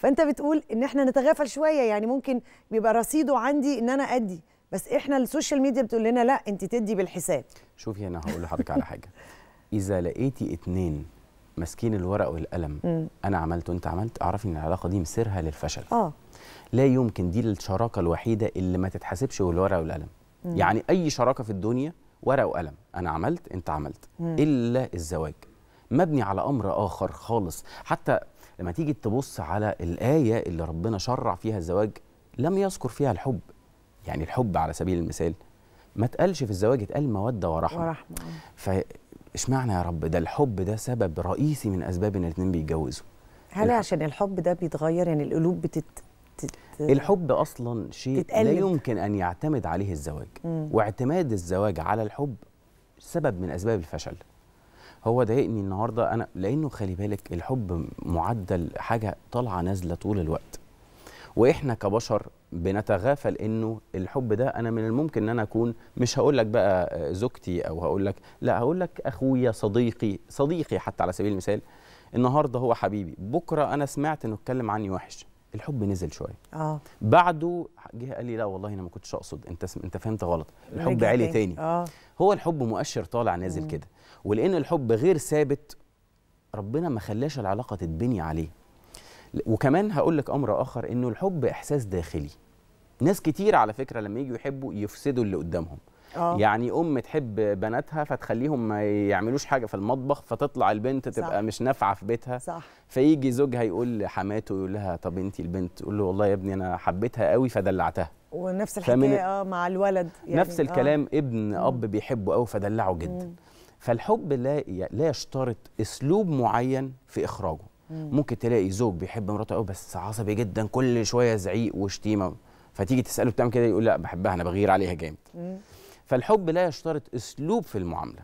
فانت بتقول ان احنا نتغافل شويه يعني ممكن بيبقى رصيده عندي ان انا ادي بس احنا السوشيال ميديا بتقول لنا لا انت تدي بالحساب شوفي انا هقول لحضرتك على حاجه اذا لقيتي اتنين ماسكين الورق والقلم م. انا عملت وانت عملت اعرفي ان العلاقه دي مسيرها للفشل اه لا يمكن دي الشراكه الوحيده اللي ما تتحسبش بالورق والقلم م. يعني اي شراكه في الدنيا ورق وقلم انا عملت انت عملت م. الا الزواج مبني على امر اخر خالص حتى لما تيجي تبص على الايه اللي ربنا شرع فيها الزواج لم يذكر فيها الحب يعني الحب على سبيل المثال ما اتقالش في الزواج اتقال موده ورحمه ورحمه معنى يا رب ده الحب ده سبب رئيسي من اسباب ان الاثنين بيتجوزوا هل الحب. عشان الحب ده بيتغير يعني القلوب بتت الحب اصلا شيء تتقلب. لا يمكن ان يعتمد عليه الزواج واعتماد الزواج على الحب سبب من اسباب الفشل هو ضايقني النهارده انا لانه خلي بالك الحب معدل حاجه طالعه نازله طول الوقت واحنا كبشر بنتغافل انه الحب ده انا من الممكن ان انا اكون مش هقول لك بقى آه، زوجتي او هقول لك لا هقول لك اخويا صديقي صديقي حتى على سبيل المثال النهارده هو حبيبي بكره انا سمعت انه اتكلم عني وحش الحب نزل شويه اه بعده جه قال لي لا والله انا ما كنتش اقصد انت سم... انت فهمت غلط الحب عالي تاني آه. هو الحب مؤشر طالع نازل كده ولان الحب غير ثابت ربنا ما خلاش العلاقه تتبني عليه وكمان هقول لك امر اخر انه الحب احساس داخلي ناس كتير على فكره لما يجوا يحبوا يفسدوا اللي قدامهم أوه. يعني ام تحب بناتها فتخليهم ما يعملوش حاجه في المطبخ فتطلع البنت تبقى صح. مش نافعه في بيتها صح. فيجي زوجها يقول لحماته يقول لها طب انت البنت تقول له والله يا ابني انا حبيتها قوي فدلعتها ونفس الحكايه اه مع الولد يعني نفس اه. الكلام أوه. ابن اب بيحبه قوي فدلعه جدا مم. فالحب لا لا يشترط اسلوب معين في اخراجه مم. ممكن تلاقي زوج بيحب مراته قوي بس عصبي جدا كل شويه زعيق وشتيمه فتيجي تساله بتعمل كده يقول لا بحبها انا بغير عليها جامد مم. فالحب لا يشترط اسلوب في المعامله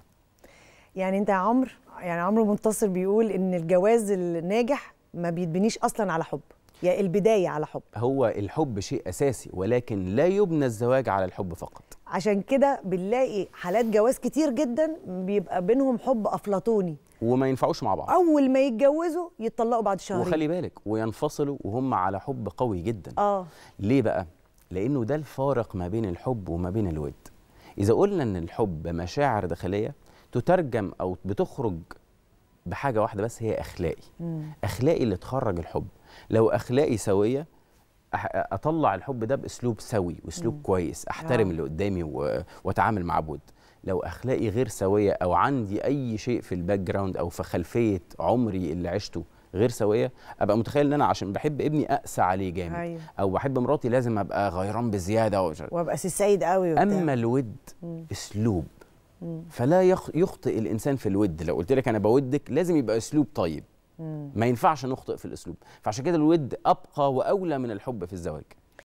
يعني انت يا عمرو يعني عمرو منتصر بيقول ان الجواز الناجح ما بيتبنيش اصلا على حب يعني البدايه على حب هو الحب شيء اساسي ولكن لا يبنى الزواج على الحب فقط عشان كده بنلاقي حالات جواز كتير جدا بيبقى بينهم حب افلاطوني وما ينفعوش مع بعض اول ما يتجوزوا يتطلقوا بعد شهرين وخلي بالك وينفصلوا وهم على حب قوي جدا اه ليه بقى لانه ده الفارق ما بين الحب وما بين الود إذا قلنا أن الحب مشاعر داخلية تترجم أو بتخرج بحاجة واحدة بس هي أخلاقي أخلاقي اللي تخرج الحب لو أخلاقي سوية أطلع الحب ده بأسلوب سوي وأسلوب كويس أحترم آه. اللي قدامي وأتعامل مع بود لو أخلاقي غير سوية أو عندي أي شيء في الباك جراوند أو في خلفية عمري اللي عشته غير سويه ابقى متخيل ان انا عشان بحب ابني اقسى عليه جامد أيوة. او بحب مراتي لازم ابقى غيران بزياده وابقى سيد قوي وبتاع. اما الود مم. اسلوب مم. فلا يخطئ الانسان في الود لو قلت لك انا بودك لازم يبقى اسلوب طيب مم. ما ينفعش نخطئ في الاسلوب فعشان كده الود ابقى واولى من الحب في الزواج